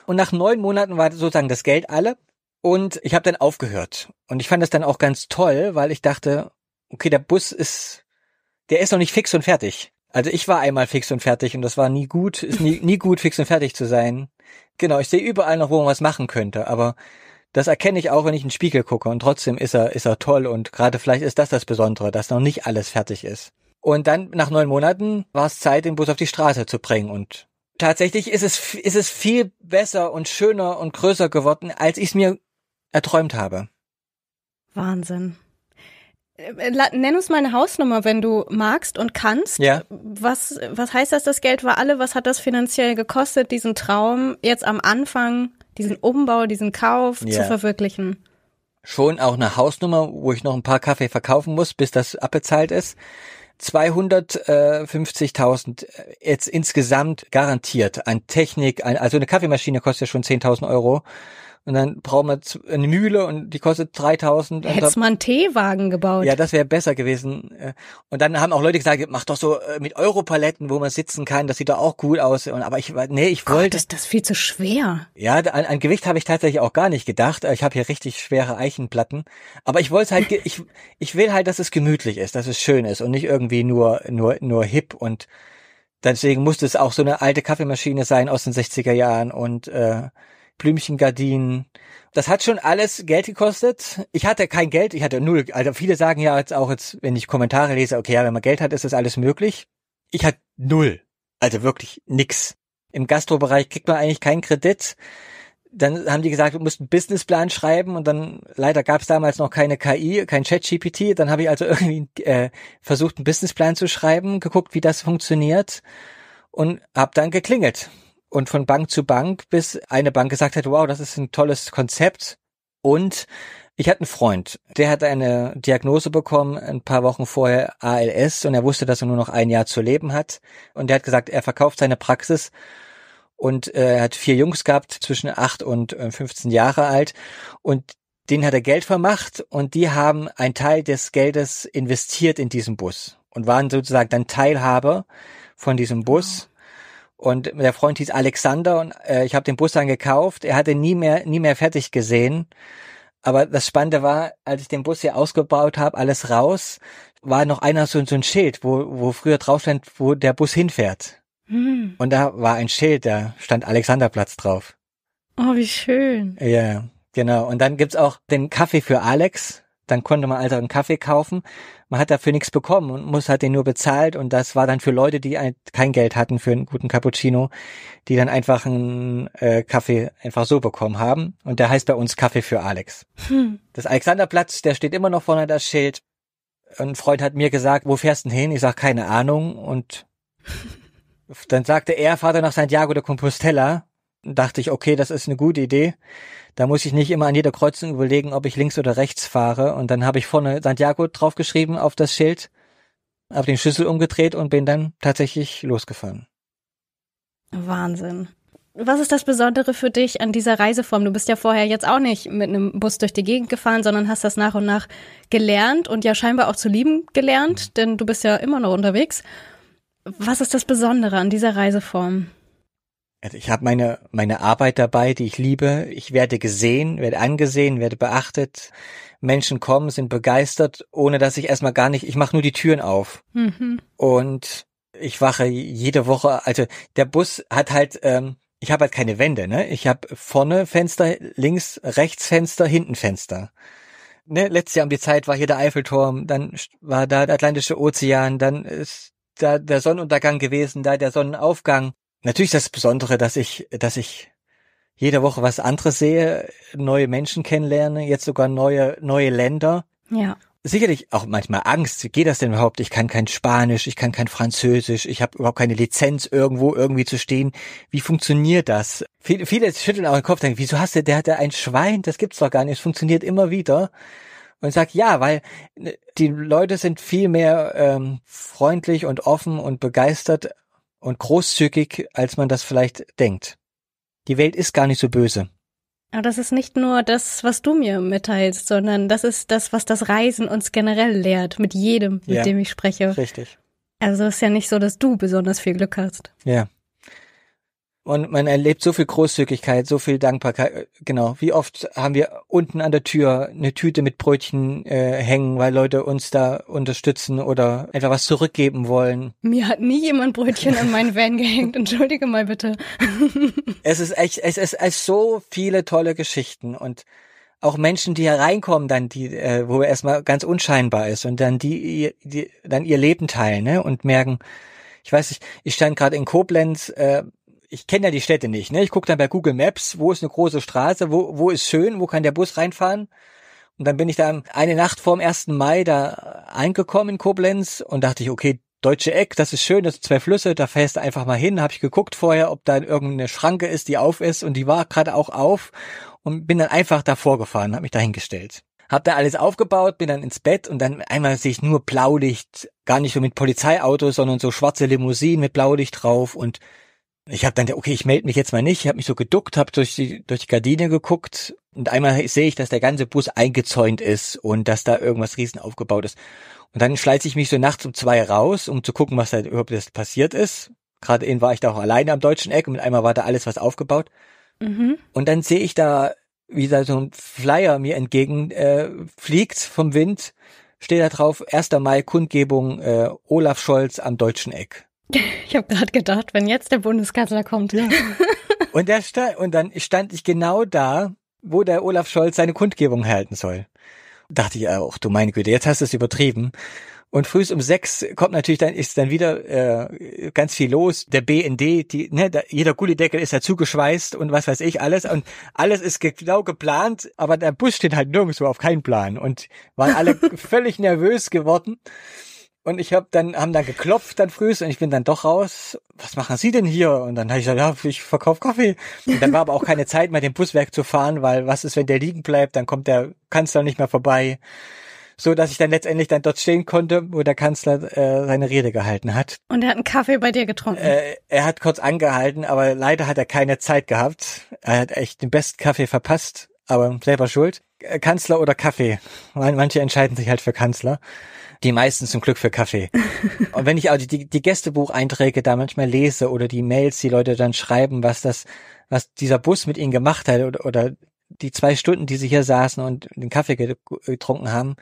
Und nach neun Monaten war sozusagen das Geld alle. Und ich habe dann aufgehört. Und ich fand das dann auch ganz toll, weil ich dachte, okay, der Bus ist, der ist noch nicht fix und fertig. Also ich war einmal fix und fertig und das war nie gut, ist nie, *laughs* nie gut, fix und fertig zu sein. Genau, ich sehe überall noch, wo man was machen könnte, aber das erkenne ich auch, wenn ich in den Spiegel gucke und trotzdem ist er, ist er toll und gerade vielleicht ist das das Besondere, dass noch nicht alles fertig ist. Und dann nach neun Monaten war es Zeit, den Bus auf die Straße zu bringen und tatsächlich ist es, ist es viel besser und schöner und größer geworden, als ich es mir erträumt habe. Wahnsinn. Äh, nenn uns mal eine Hausnummer, wenn du magst und kannst. Ja. Was, was heißt das, das Geld war alle? Was hat das finanziell gekostet, diesen Traum jetzt am Anfang, diesen Umbau, diesen Kauf ja. zu verwirklichen? Schon auch eine Hausnummer, wo ich noch ein paar Kaffee verkaufen muss, bis das abbezahlt ist. 250.000 äh, äh, jetzt insgesamt garantiert an Technik, also eine Kaffeemaschine kostet ja schon 10.000 Euro. Und dann brauchen wir eine Mühle und die kostet 3000. Hättest man einen Teewagen gebaut. Ja, das wäre besser gewesen. Äh. Und dann haben auch Leute gesagt, mach doch so äh, mit Europaletten, wo man sitzen kann, das sieht doch auch gut aus. Und, aber ich, nee, ich wollte. Gott, ist das viel zu schwer. Ja, an, an Gewicht habe ich tatsächlich auch gar nicht gedacht. Ich habe hier richtig schwere Eichenplatten. Aber ich wollte halt, ich, ich will halt, dass es gemütlich ist, dass es schön ist und nicht irgendwie nur, nur, nur hip und deswegen musste es auch so eine alte Kaffeemaschine sein aus den 60er Jahren und, äh, Blümchengardinen. Das hat schon alles Geld gekostet. Ich hatte kein Geld, ich hatte null. Also viele sagen ja jetzt auch jetzt, wenn ich Kommentare lese, okay, ja, wenn man Geld hat, ist das alles möglich. Ich hatte null. Also wirklich nix. Im Gastrobereich kriegt man eigentlich keinen Kredit. Dann haben die gesagt, du musst einen Businessplan schreiben und dann leider gab es damals noch keine KI, kein ChatGPT. Dann habe ich also irgendwie äh, versucht, einen Businessplan zu schreiben, geguckt, wie das funktioniert und habe dann geklingelt und von Bank zu Bank, bis eine Bank gesagt hat, wow, das ist ein tolles Konzept. Und ich hatte einen Freund, der hat eine Diagnose bekommen, ein paar Wochen vorher ALS, und er wusste, dass er nur noch ein Jahr zu leben hat. Und er hat gesagt, er verkauft seine Praxis und äh, er hat vier Jungs gehabt, zwischen acht und 15 äh, Jahre alt. Und denen hat er Geld vermacht und die haben einen Teil des Geldes investiert in diesen Bus und waren sozusagen dann Teilhaber von diesem Bus. Genau. Und der Freund hieß Alexander und äh, ich habe den Bus dann gekauft. Er hatte nie mehr, nie mehr fertig gesehen. Aber das Spannende war, als ich den Bus hier ausgebaut habe, alles raus, war noch einer so, so ein Schild, wo, wo früher drauf stand, wo der Bus hinfährt. Hm. Und da war ein Schild, da stand Alexanderplatz drauf. Oh, wie schön. Ja, genau. Und dann gibt's auch den Kaffee für Alex dann konnte man also einen Kaffee kaufen. Man hat dafür nichts bekommen und muss hat den nur bezahlt und das war dann für Leute, die kein Geld hatten für einen guten Cappuccino, die dann einfach einen äh, Kaffee einfach so bekommen haben und der heißt bei uns Kaffee für Alex. Hm. Das Alexanderplatz, der steht immer noch vorne das Schild. Ein Freund hat mir gesagt, wo fährst du hin? Ich sag keine Ahnung und *laughs* dann sagte er, fahr doch nach Santiago de Compostela dachte ich, okay, das ist eine gute Idee. Da muss ich nicht immer an jeder Kreuzung überlegen, ob ich links oder rechts fahre. Und dann habe ich vorne Santiago draufgeschrieben auf das Schild, habe den Schlüssel umgedreht und bin dann tatsächlich losgefahren. Wahnsinn. Was ist das Besondere für dich an dieser Reiseform? Du bist ja vorher jetzt auch nicht mit einem Bus durch die Gegend gefahren, sondern hast das nach und nach gelernt und ja scheinbar auch zu lieben gelernt, denn du bist ja immer noch unterwegs. Was ist das Besondere an dieser Reiseform? Also ich habe meine, meine Arbeit dabei, die ich liebe. Ich werde gesehen, werde angesehen, werde beachtet. Menschen kommen, sind begeistert, ohne dass ich erstmal gar nicht, ich mache nur die Türen auf. Mhm. Und ich wache jede Woche, also der Bus hat halt, ähm, ich habe halt keine Wände, ne? Ich habe vorne Fenster, links, rechts Fenster, hinten Fenster. Ne? Letztes Jahr um die Zeit war hier der Eiffelturm, dann war da der Atlantische Ozean, dann ist da der Sonnenuntergang gewesen, da der Sonnenaufgang natürlich das Besondere, dass ich, dass ich jede Woche was anderes sehe, neue Menschen kennenlerne, jetzt sogar neue, neue Länder. Ja. Sicherlich auch manchmal Angst. Wie geht das denn überhaupt? Ich kann kein Spanisch, ich kann kein Französisch, ich habe überhaupt keine Lizenz, irgendwo irgendwie zu stehen. Wie funktioniert das? Viele, viele schütteln auch den Kopf, denken, wieso hast du, der hat ja ein Schwein, das gibt's doch gar nicht, es funktioniert immer wieder und sag ja, weil äh, die Leute sind viel mehr ähm, freundlich und offen und begeistert und großzügig, als man das vielleicht denkt. Die Welt ist gar nicht so böse. Aber das ist nicht nur das, was du mir mitteilst, sondern das ist das, was das Reisen uns generell lehrt, mit jedem, mit ja, dem ich spreche. Richtig. Also ist ja nicht so, dass du besonders viel Glück hast. Ja. Und man erlebt so viel Großzügigkeit, so viel Dankbarkeit. Äh, genau. Wie oft haben wir unten an der Tür eine Tüte mit Brötchen äh, hängen, weil Leute uns da unterstützen oder einfach was zurückgeben wollen. Mir hat nie jemand Brötchen an meinen Van gehängt. *laughs* Entschuldige mal bitte. es ist echt, es ist, es ist so viele tolle Geschichten und auch Menschen, die hereinkommen, dann die, äh, wo er erstmal ganz unscheinbar ist und dann die, die dann ihr Leben teilen ne? und merken, ich weiß nicht, ich stand gerade in Koblenz, äh, ich kenne ja die Städte nicht, ne? Ich gucke dann bei Google Maps, wo ist eine große Straße, wo, wo ist schön, wo kann der Bus reinfahren. Und dann bin ich da eine Nacht vorm 1. Mai da eingekommen in Koblenz und dachte ich, okay, Deutsche Eck, das ist schön, das sind zwei Flüsse, da fährst du einfach mal hin, habe ich geguckt vorher, ob da irgendeine Schranke ist, die auf ist und die war gerade auch auf und bin dann einfach davor gefahren, habe mich dahingestellt. Hab da alles aufgebaut, bin dann ins Bett und dann einmal sehe ich nur Blaulicht, gar nicht so mit Polizeiautos, sondern so schwarze Limousinen mit Blaulicht drauf und ich habe dann, okay, ich melde mich jetzt mal nicht. Ich habe mich so geduckt, habe durch die, durch die Gardine geguckt und einmal sehe ich, dass der ganze Bus eingezäunt ist und dass da irgendwas riesen aufgebaut ist. Und dann schleize ich mich so nachts um zwei raus, um zu gucken, was da überhaupt jetzt passiert ist. Gerade eben war ich da auch alleine am deutschen Eck und mit einmal war da alles was aufgebaut. Mhm. Und dann sehe ich da, wie da so ein Flyer mir entgegen äh, fliegt vom Wind. Steht da drauf, 1. Mai Kundgebung äh, Olaf Scholz am deutschen Eck. Ich habe gerade gedacht, wenn jetzt der Bundeskanzler kommt. Ja. *laughs* Und, der stand, und dann stand ich genau da, wo der Olaf Scholz seine Kundgebung halten soll. Dachte ich auch, du meine Güte, jetzt hast du es übertrieben. Und frühst um sechs kommt natürlich dann ist dann wieder äh, ganz viel los. Der BND, die, ne, da, jeder Gullideckel ist dazu geschweißt und was weiß ich alles und alles ist genau geplant, aber der Bus steht halt nirgendwo auf keinen Plan und waren alle *laughs* völlig nervös geworden. Und ich habe dann, haben dann geklopft dann frühst und ich bin dann doch raus. Was machen Sie denn hier? Und dann habe ich gesagt, ja, ich verkaufe Kaffee. Und dann war aber auch keine *laughs* Zeit mehr, den Buswerk zu fahren, weil was ist, wenn der liegen bleibt, dann kommt der Kanzler nicht mehr vorbei. So dass ich dann letztendlich dann dort stehen konnte, wo der Kanzler äh, seine Rede gehalten hat. Und er hat einen Kaffee bei dir getrunken. Äh, er hat kurz angehalten, aber leider hat er keine Zeit gehabt. Er hat echt den besten Kaffee verpasst, aber selber schuld. Äh, Kanzler oder Kaffee. Manche entscheiden sich halt für Kanzler die meisten zum Glück für Kaffee. *laughs* Und wenn ich auch die, die Gästebucheinträge da manchmal lese oder die Mails, die Leute dann schreiben, was das, was dieser Bus mit ihnen gemacht hat oder, oder die zwei Stunden, die sie hier saßen und den Kaffee getrunken haben,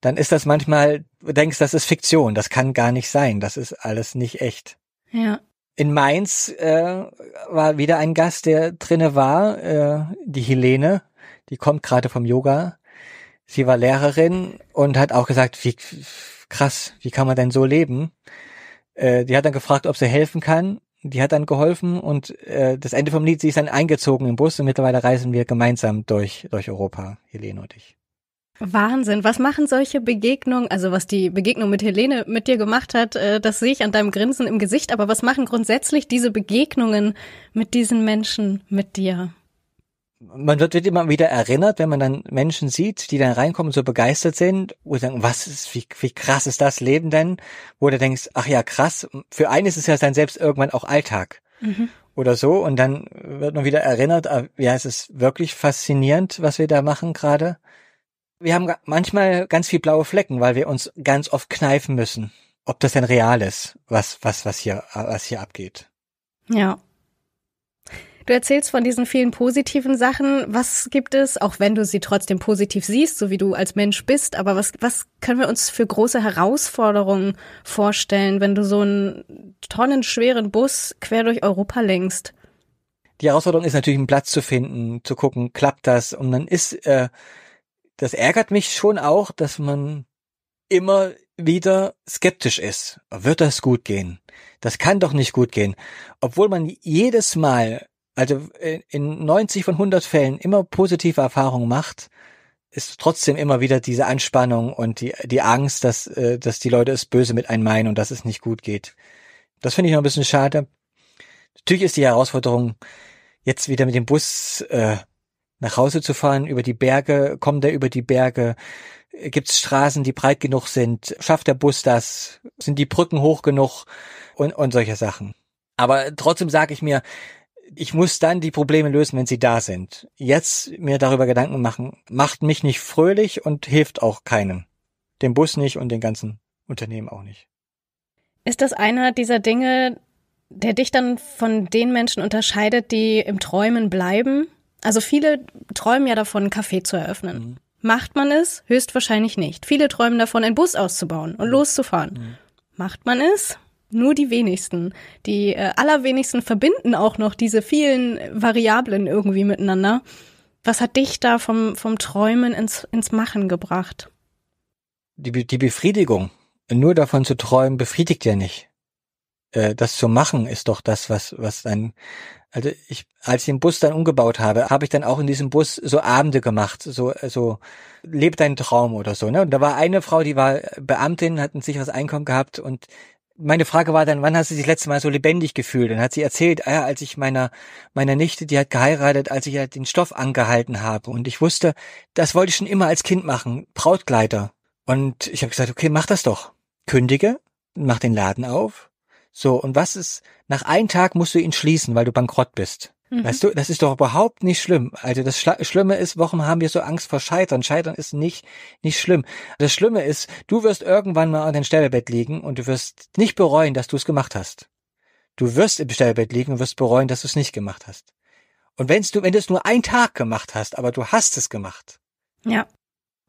dann ist das manchmal, du denkst, das ist Fiktion, das kann gar nicht sein, das ist alles nicht echt. Ja. In Mainz äh, war wieder ein Gast, der drinne war, äh, die Helene, die kommt gerade vom Yoga Sie war Lehrerin und hat auch gesagt, wie krass, wie kann man denn so leben? Äh, die hat dann gefragt, ob sie helfen kann. Die hat dann geholfen und äh, das Ende vom Lied, sie ist dann eingezogen im Bus und mittlerweile reisen wir gemeinsam durch, durch Europa, Helene und ich. Wahnsinn, was machen solche Begegnungen, also was die Begegnung mit Helene mit dir gemacht hat, äh, das sehe ich an deinem Grinsen im Gesicht, aber was machen grundsätzlich diese Begegnungen mit diesen Menschen mit dir? man wird, wird immer wieder erinnert, wenn man dann Menschen sieht, die dann reinkommen und so begeistert sind und sagen, was ist, wie, wie krass ist das Leben denn? Wo du denkst, ach ja, krass, für einen ist es ja dann selbst irgendwann auch Alltag. Mhm. Oder so, und dann wird man wieder erinnert, ah, ja, es ist wirklich faszinierend, was wir da machen gerade. Wir haben manchmal ganz viel blaue Flecken, weil wir uns ganz oft kneifen müssen, ob das denn real ist, was, was, was hier, was hier abgeht. Ja, Du erzählst von diesen vielen positiven Sachen. Was gibt es, auch wenn du sie trotzdem positiv siehst, so wie du als Mensch bist, aber was, was können wir uns für große Herausforderungen vorstellen, wenn du so einen tonnenschweren Bus quer durch Europa lenkst? Die Herausforderung ist natürlich, einen Platz zu finden, zu gucken, klappt das? Und dann ist, äh, das ärgert mich schon auch, dass man immer wieder skeptisch ist. Wird das gut gehen? Das kann doch nicht gut gehen. Obwohl man jedes Mal also äh, in 90 von 100 Fällen immer positive Erfahrungen macht, ist trotzdem immer wieder diese Anspannung und die, die Angst, dass, äh, dass die Leute es böse mit einem meinen und dass es nicht gut geht. Das finde ich noch ein bisschen schade. Natürlich ist die Herausforderung, jetzt wieder mit dem Bus äh, nach Hause zu fahren, über die Berge, kommt er über die Berge, äh, gibt es Straßen, die breit genug sind, schafft der Bus das, sind die Brücken hoch genug und, und solche Sachen. Aber trotzdem sage ich mir, ich muss dann die Probleme lösen, wenn sie da sind. Jetzt mir darüber Gedanken machen, macht mich nicht fröhlich und hilft auch keinem. Dem Bus nicht und den ganzen Unternehmen auch nicht. Ist das einer dieser Dinge, der dich dann von den Menschen unterscheidet, die im Träumen bleiben? Also viele träumen ja davon, einen Café zu eröffnen. Mhm. Macht man es? Höchstwahrscheinlich nicht. Viele träumen davon, einen Bus auszubauen und mhm. loszufahren. Mhm. Macht man es? Nur die wenigsten. Die äh, allerwenigsten verbinden auch noch diese vielen Variablen irgendwie miteinander. Was hat dich da vom, vom Träumen ins, ins Machen gebracht? Die, die Befriedigung. Nur davon zu träumen, befriedigt ja nicht. Äh, das zu machen ist doch das, was, was dann, also ich, als ich den Bus dann umgebaut habe, habe ich dann auch in diesem Bus so Abende gemacht, so, so, leb deinen Traum oder so, ne? Und da war eine Frau, die war Beamtin, hat ein sicheres Einkommen gehabt und meine Frage war dann, wann hast du dich das letzte Mal so lebendig gefühlt? Dann hat sie erzählt, ah, als ich meiner, meiner Nichte, die hat geheiratet, als ich ja den Stoff angehalten habe. Und ich wusste, das wollte ich schon immer als Kind machen, Brautkleider. Und ich habe gesagt, okay, mach das doch. Kündige, mach den Laden auf. So, und was ist, nach einem Tag musst du ihn schließen, weil du bankrott bist. Mhm. Weißt du, das ist doch überhaupt nicht schlimm. Also das Schla Schlimme ist, warum haben wir so Angst vor Scheitern? Scheitern ist nicht, nicht schlimm. Das Schlimme ist, du wirst irgendwann mal an dein Sterbebett liegen und du wirst nicht bereuen, dass du es gemacht hast. Du wirst im Sterbebett liegen und wirst bereuen, dass du es nicht gemacht hast. Und wenn's du, wenn du es nur einen Tag gemacht hast, aber du hast es gemacht. Ja.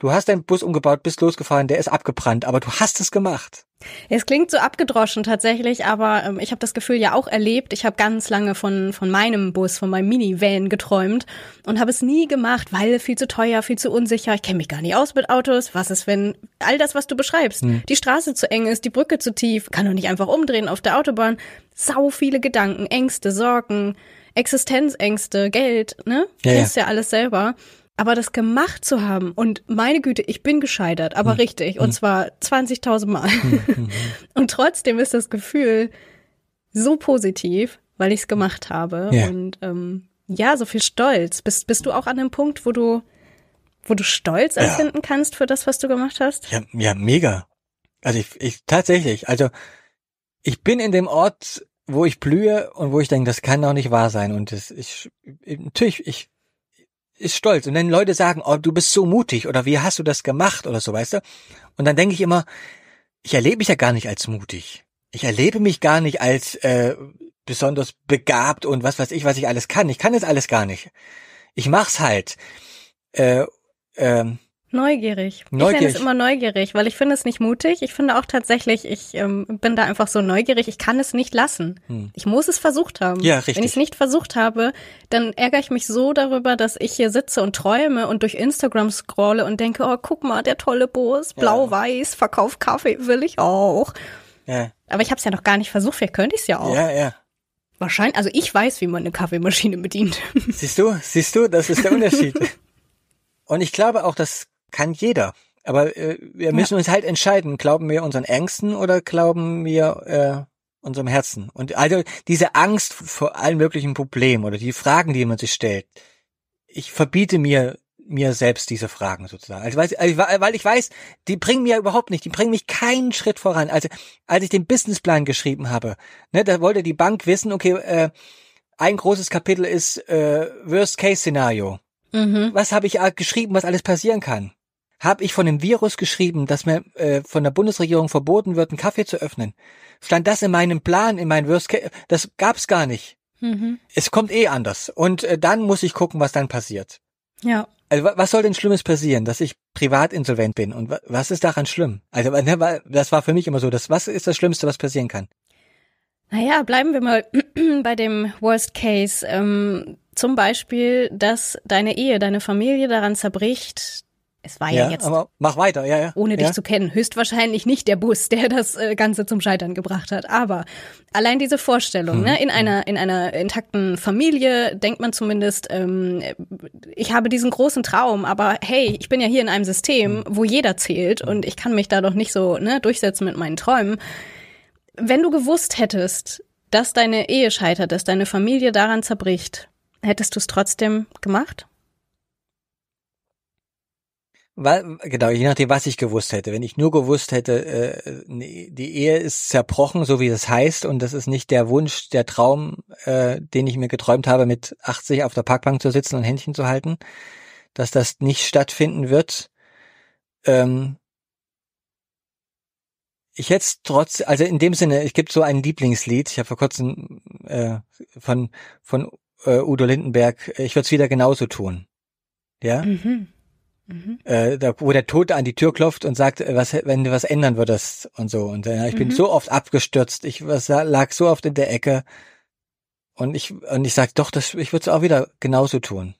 Du hast deinen Bus umgebaut, bist losgefahren, der ist abgebrannt, aber du hast es gemacht. Es klingt so abgedroschen tatsächlich, aber ähm, ich habe das Gefühl ja auch erlebt. Ich habe ganz lange von, von meinem Bus, von meinem Minivan geträumt und habe es nie gemacht, weil viel zu teuer, viel zu unsicher. Ich kenne mich gar nicht aus mit Autos. Was ist, wenn all das, was du beschreibst, hm. die Straße zu eng ist, die Brücke zu tief, kann doch nicht einfach umdrehen auf der Autobahn. Sau viele Gedanken, Ängste, Sorgen, Existenzängste, Geld, ne? Ja, ja. Kennst ja alles selber. Aber das gemacht zu haben, und meine Güte, ich bin gescheitert, aber hm. richtig, und hm. zwar 20.000 Mal. Hm. hm, hm. *laughs* und trotzdem ist das Gefühl so positiv, weil ich es gemacht habe. Yeah. Und ähm, ja, so viel Stolz. Bist, bist du auch an dem Punkt, wo du, wo du Stolz empfinden kannst für das, was du gemacht hast? Ja, ja mega. Also ich, ich tatsächlich, also ich bin in dem Ort, wo ich blühe und wo ich denke, das kann doch nicht wahr sein. Und das, ich, natürlich, ich ist stolz. Und wenn Leute sagen, oh, du bist so mutig oder wie hast du das gemacht oder so, weißt du? Und dann denke ich immer, ich erlebe mich ja gar nicht als mutig. Ich erlebe mich gar nicht als äh, besonders begabt und was weiß ich, was ich alles kann. Ich kann das alles gar nicht. Ich mach's halt. Äh, ähm, Neugierig. neugierig. Ich nenne es immer neugierig, weil ich finde es nicht mutig. Ich finde auch tatsächlich, ich ähm, bin da einfach so neugierig. Ich kann es nicht lassen. Hm. Ich muss es versucht haben. Ja, richtig. Wenn ich es nicht versucht habe, dann ärgere ich mich so darüber, dass ich hier sitze und träume und durch Instagram scrolle und denke, oh, guck mal, der tolle Bus, blau-weiß, ja. verkauft Kaffee, will ich auch. Ja. Aber ich habe es ja noch gar nicht versucht. Vielleicht könnte ich es ja auch. Ja, ja. Wahrscheinlich, also ich weiß, wie man eine Kaffeemaschine bedient. Siehst du, siehst du, das ist der *laughs* Unterschied. und ich glaube auch, dass kann jeder. Aber äh, wir müssen ja. uns halt entscheiden, glauben wir unseren Ängsten oder glauben wir äh, unserem Herzen? Und also diese Angst vor allen möglichen Problemen oder die Fragen, die man sich stellt, ich verbiete mir mir selbst diese Fragen sozusagen. Also weil, also weil ich weiß, die bringen mir überhaupt nicht, die bringen mich keinen Schritt voran. Also als ich den Businessplan geschrieben habe, ne, da wollte die Bank wissen, okay, äh, ein großes Kapitel ist äh, Worst-Case-Szenario. Mhm. Was habe ich äh, geschrieben, was alles passieren kann? habe ich von dem Virus geschrieben, dass mir äh, von der Bundesregierung verboten wird, einen Kaffee zu öffnen. Stand das in meinem Plan, in meinem Worst Case? Das gab's gar nicht. Mhm. Es kommt eh anders. Und äh, dann muss ich gucken, was dann passiert. Ja. Also was soll denn Schlimmes passieren, dass ich privat insolvent bin? Und was ist daran schlimm? Also ne, das war für mich immer so, das, was ist das Schlimmste, was passieren kann? Naja, bleiben wir mal *clears throat* bei dem Worst Case. Ähm, zum Beispiel, dass deine Ehe, deine Familie daran zerbricht, es war ja, ja jetzt. Aber mach weiter, ja, ja. Ohne dich ja. zu kennen. Höchstwahrscheinlich nicht der Bus, *laughs* der das äh, Ganze zum Scheitern gebracht hat. Aber allein diese Vorstellung, hm. ne, mhm. in einer, in einer intakten Familie denkt man zumindest, ähm, ich habe diesen großen Traum, aber hey, ich bin ja hier in einem System, mhm. wo jeder zählt und mhm. ich kann mich da doch nicht so ne, durchsetzen mit meinen Träumen. Wenn du gewusst hättest, dass deine Ehe scheitert, dass deine Familie daran zerbricht, hättest du es trotzdem gemacht? weil, genau, je nachdem, was ich gewusst hätte. Wenn ich nur gewusst hätte, äh, nee, die Ehe ist zerbrochen, so wie das heißt, und das ist nicht der Wunsch, der Traum, äh, den ich mir geträumt habe, mit 80 auf der Parkbank zu sitzen und Händchen zu halten, dass das nicht stattfinden wird. Ähm, ich hätte trotz, also in dem Sinne, ich gibt so ein Lieblingslied. Ich habe vor kurzem äh, von von äh, Udo Lindenberg. Äh, ich würde es wieder genauso tun. Ja. Mhm. Mhm. Äh, da, wo der Tote an die Tür klopft und sagt, äh, was, wenn du was ändern würdest und so. Und ja, äh, ich mhm. bin so oft abgestürzt, ich was, lag so oft in der Ecke. Und ich, und ich sag, doch, das, ich würde es auch wieder genauso tun.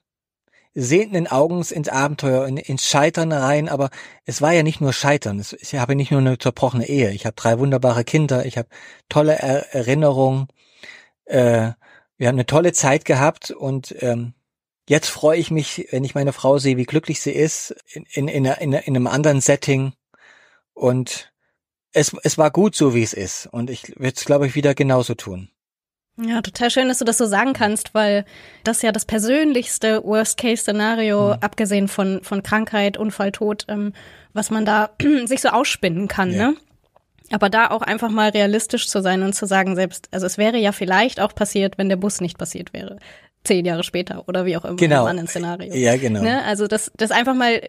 Sehenden Augens ins Abenteuer, in, ins Scheitern rein, aber es war ja nicht nur Scheitern. Es, ich habe nicht nur eine zerbrochene Ehe. Ich habe drei wunderbare Kinder, ich habe tolle er Erinnerungen. Äh, wir haben eine tolle Zeit gehabt und ähm, Jetzt freue ich mich, wenn ich meine Frau sehe, wie glücklich sie ist, in, in, in, in, einem anderen Setting. Und es, es war gut so, wie es ist. Und ich werde es, glaube ich, wieder genauso tun. Ja, total schön, dass du das so sagen kannst, weil das ja das persönlichste Worst-Case-Szenario, mhm. abgesehen von, von Krankheit, Unfall, Tod, ähm, was man da *clears throat* sich so ausspinnen kann, yeah. ne? Aber da auch einfach mal realistisch zu sein und zu sagen, selbst, also es wäre ja vielleicht auch passiert, wenn der Bus nicht passiert wäre zehn Jahre später oder wie auch immer genau. im Szenario. Ja, genau. Ne? Also das, das einfach mal,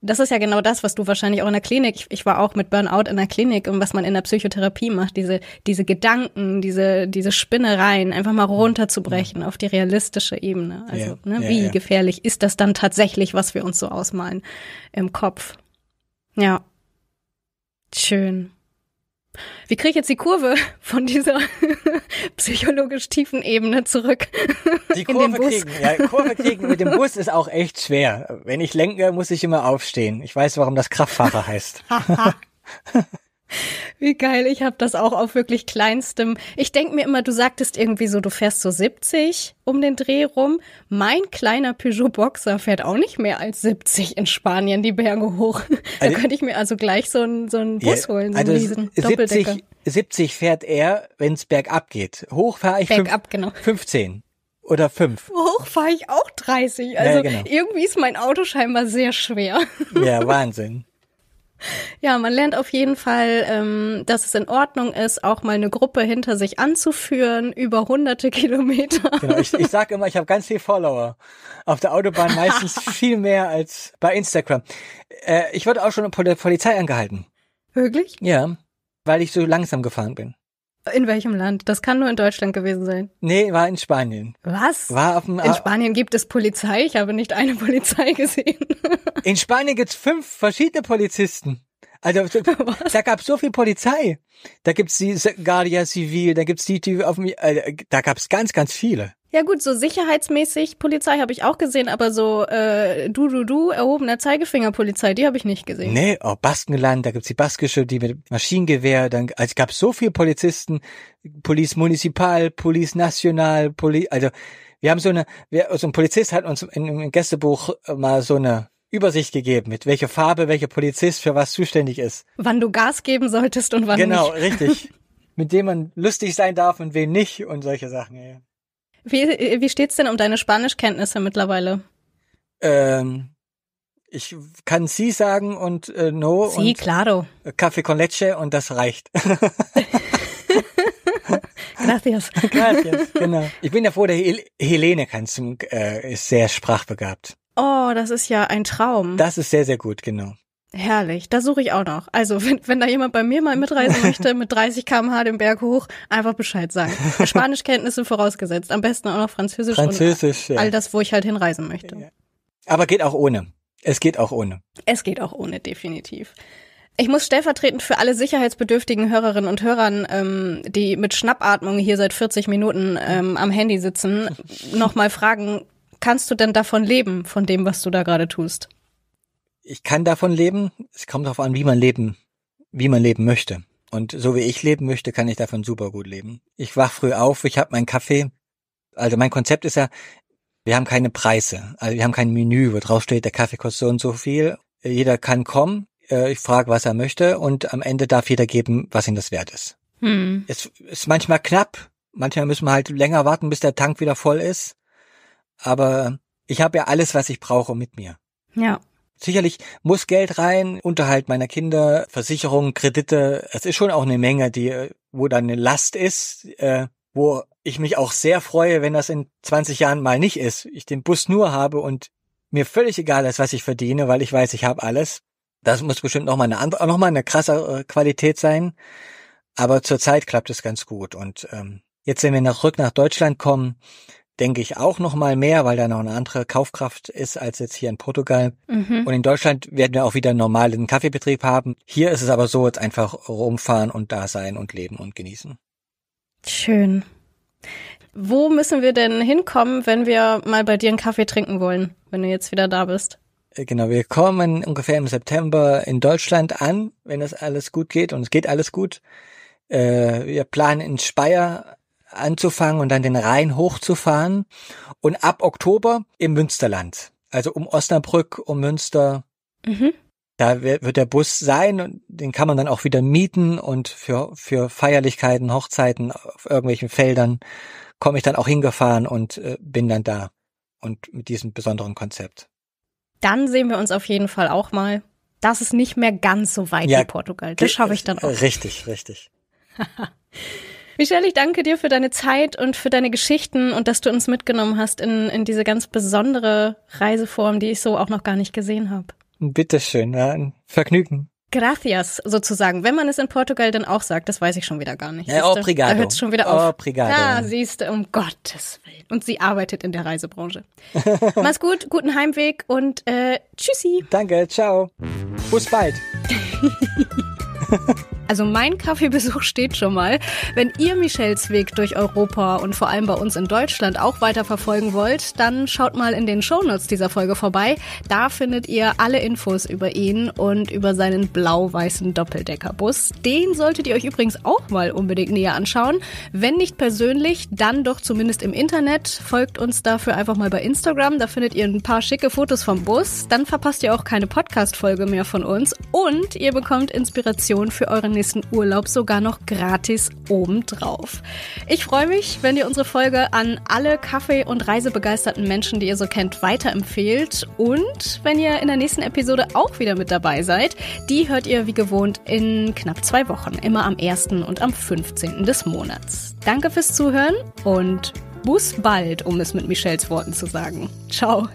das ist ja genau das, was du wahrscheinlich auch in der Klinik, ich, ich, war auch mit Burnout in der Klinik und was man in der Psychotherapie macht, diese, diese Gedanken, diese, diese Spinnereien einfach mal runterzubrechen ja. auf die realistische Ebene. Also ja. ne, ja, wie gefährlich ist das dann tatsächlich, was wir uns so ausmalen im Kopf? Ja. Schön. Wie kriege ich jetzt die Kurve *laughs* von dieser *laughs* psychologisch tiefen Ebene zurück? Die Kurve kriegen, ja, Kurve kriegen mit dem *laughs* Bus ist auch echt schwer. Wenn ich lenke, muss ich immer aufstehen. Ich weiß, warum das Kraftfahrer heißt. Wie geil, ich habe das auch auf wirklich kleinstem. Ich denke mir immer, du sagtest irgendwie so, du fährst so 70 um den Dreh rum. Mein kleiner Peugeot Boxer fährt auch nicht mehr als 70 in Spanien die Berge hoch. *laughs* Da also, könnte ich mir also gleich so einen, so einen Bus holen, so also einen riesen 70, 70 fährt er, wenn es bergab geht. Hoch fahre ich bergab, genau. fünf, genau. 15 oder 5. Hoch fahre ich auch 30. Also ja, genau. irgendwie ist mein Auto scheinbar sehr schwer. Ja, Wahnsinn. Ja, man lernt auf jeden Fall, ähm, dass es in Ordnung ist, auch mal eine Gruppe hinter sich anzuführen über hunderte *laughs* Kilometer. Genau, ich, ich sage immer, ich habe ganz viel Follower. Auf der Autobahn *laughs* meistens viel mehr als bei Instagram. Äh, ich wurde auch schon von der Polizei angehalten. Wirklich? Ja, weil ich so langsam gefahren bin. In welchem Land? Das kann nur in Deutschland gewesen sein. Nee, war in Spanien. Was? War auf dem, in äh, Spanien gibt es Polizei. Ich habe nicht eine *laughs* Polizei gesehen. *laughs* in Spanien gibt es fünf verschiedene Polizisten. Also *laughs* Was? da gab's so viel Polizei. Da gibt's die Guardia Civil, da gibt's die, die auf dem, äh, da gab's ganz, ganz viele. Ja gut, so sicherheitsmäßig Polizei habe ich auch gesehen, aber so äh, du du du erhobener Zeigefinger Polizei, die habe ich nicht gesehen. Nee, oh, Baskenland, da gibt's die baskische, die mit Maschinengewehr, dann also gab so viel Polizisten, Police Municipal, Police National, Poli also wir haben so eine wir, so ein Polizist hat uns im Gästebuch mal so eine Übersicht gegeben, mit welcher Farbe welcher Polizist für was zuständig ist. Wann du Gas geben solltest und wann genau, nicht. Genau, richtig. *laughs* Mit dem man lustig sein darf und wen nicht und solche Sachen. Ja. Wie, wie es denn um deine Spanischkenntnisse mittlerweile? Ähm, ich kann sie sagen und äh, no. Sie, und claro. Kaffee con leche und das reicht. *laughs* Gracias. Gracias, genau. Ich bin ja froh, der Hel Helene kann zum, äh, ist sehr sprachbegabt. Oh, das ist ja ein Traum. Das ist sehr, sehr gut, genau. Herrlich, da suche ich auch noch. Also, wenn, wenn da jemand bei mir mal mitreisen *laughs* möchte, mit 30 km/h den Berg hoch, einfach Bescheid sagen. Spanischkenntnisse vorausgesetzt. Am besten auch noch Französisch, Französisch und all das, wo ich halt hinreisen möchte. Aber geht auch ohne. Es geht auch ohne. Es geht auch ohne, definitiv. Ich muss stellvertretend für alle sicherheitsbedürftigen Hörerinnen und Hörern, ähm, die mit Schnappatmung hier seit 40 Minuten ähm, am Handy sitzen, *laughs* nochmal fragen, kannst du denn davon leben, von dem, was du da gerade tust? ich kann davon leben. Es kommt darauf an, wie man leben, wie man leben möchte. Und so wie ich leben möchte, kann ich davon super gut leben. Ich wach früh auf, ich habe meinen Kaffee. Also mein Konzept ist ja, wir haben keine Preise. Also wir haben kein Menü, wo drauf steht, der Kaffee kostet so und so viel. Jeder kann kommen. Äh, ich frage, was er möchte und am Ende darf jeder geben, was ihm das wert ist. Hm. Es ist manchmal knapp. Manchmal müssen wir halt länger warten, bis der Tank wieder voll ist. Aber ich habe ja alles, was ich brauche, mit mir. Ja. Sicherlich muss Geld rein, Unterhalt meiner Kinder, Versicherungen, Kredite. Es ist schon auch eine Menge, die, äh, wo dann eine Last ist, äh, wo ich mich auch sehr freue, wenn das in 20 Jahren mal nicht ist. Ich den Bus nur habe und mir völlig egal ist, was ich verdiene, weil ich weiß, ich habe alles. Das muss bestimmt nochmal eine andere, nochmal eine krasse äh, Qualität sein. Aber zurzeit klappt es ganz gut. Und ähm, jetzt, wenn wir nach, rück nach Deutschland kommen, denke ich, auch nochmal mehr, weil da noch eine andere Kaufkraft ist als jetzt hier in Portugal. Mhm. Und in Deutschland werden wir auch wieder einen normalen Kaffeebetrieb haben. Hier ist es aber so, jetzt einfach rumfahren und da sein und leben und genießen. Schön. Wo müssen wir denn hinkommen, wenn wir mal bei dir einen Kaffee trinken wollen, wenn du jetzt wieder da bist? Äh, genau, wir kommen ungefähr im September in Deutschland an, wenn das alles gut geht und es geht alles gut. Äh, wir planen in Speyer anzufangen und dann den Rhein hochzufahren und ab Oktober im Münsterland, also um Osnabrück, um Münster. Mhm. Da wird der Bus sein und den kann man dann auch wieder mieten und für, für Feierlichkeiten, Hochzeiten auf irgendwelchen Feldern komme ich dann auch hingefahren und äh, bin dann da und mit diesem besonderen Konzept. Dann sehen wir uns auf jeden Fall auch mal. Das ist nicht mehr ganz so weit ja, wie Portugal. Das schaffe ich dann auch. Richtig, richtig. *laughs* Michelle, ich danke dir für deine Zeit und für deine Geschichten und dass du uns mitgenommen hast in, in diese ganz besondere Reiseform, die ich so auch noch gar nicht gesehen habe. Bitteschön, ja, ein Vergnügen. Gracias sozusagen, wenn man es in Portugal dann auch sagt, das weiß ich schon wieder gar nicht. Ja, obrigado. Da hört es schon wieder auf. Obrigado. Ja, ah, siehst du, um Gottes Willen. Und sie arbeitet in der Reisebranche. *laughs* Mach's gut, guten Heimweg und äh, tschüssi. Danke, ciao. Bis bald. *laughs* Also mein Kaffeebesuch *laughs* steht schon mal. Wenn ihr Michels Weg durch Europa und vor allem bei uns in Deutschland auch weiter verfolgen wollt, dann schaut mal in den Shownotes dieser Folge vorbei. Da findet ihr alle Infos über ihn und über seinen blau-weißen Doppeldeckerbus. Den solltet ihr euch übrigens auch mal unbedingt näher anschauen. Wenn nicht persönlich, dann doch zumindest im Internet. Folgt uns dafür einfach mal bei Instagram. Da findet ihr ein paar schicke Fotos vom Bus. Dann verpasst ihr auch keine Podcast-Folge mehr von uns und ihr bekommt Inspiration für euren nächsten nächsten Urlaub sogar noch gratis obendrauf. Ich freue mich, wenn ihr unsere Folge an alle Kaffee- und reisebegeisterten Menschen, die ihr so kennt, weiterempfehlt. Und wenn ihr in der nächsten Episode auch wieder mit dabei seid, die hört ihr wie gewohnt in knapp zwei Wochen, immer am 1. und am 15. des Monats. Danke fürs Zuhören und Bus bald, um es mit Michelles Worten zu sagen. Ciao.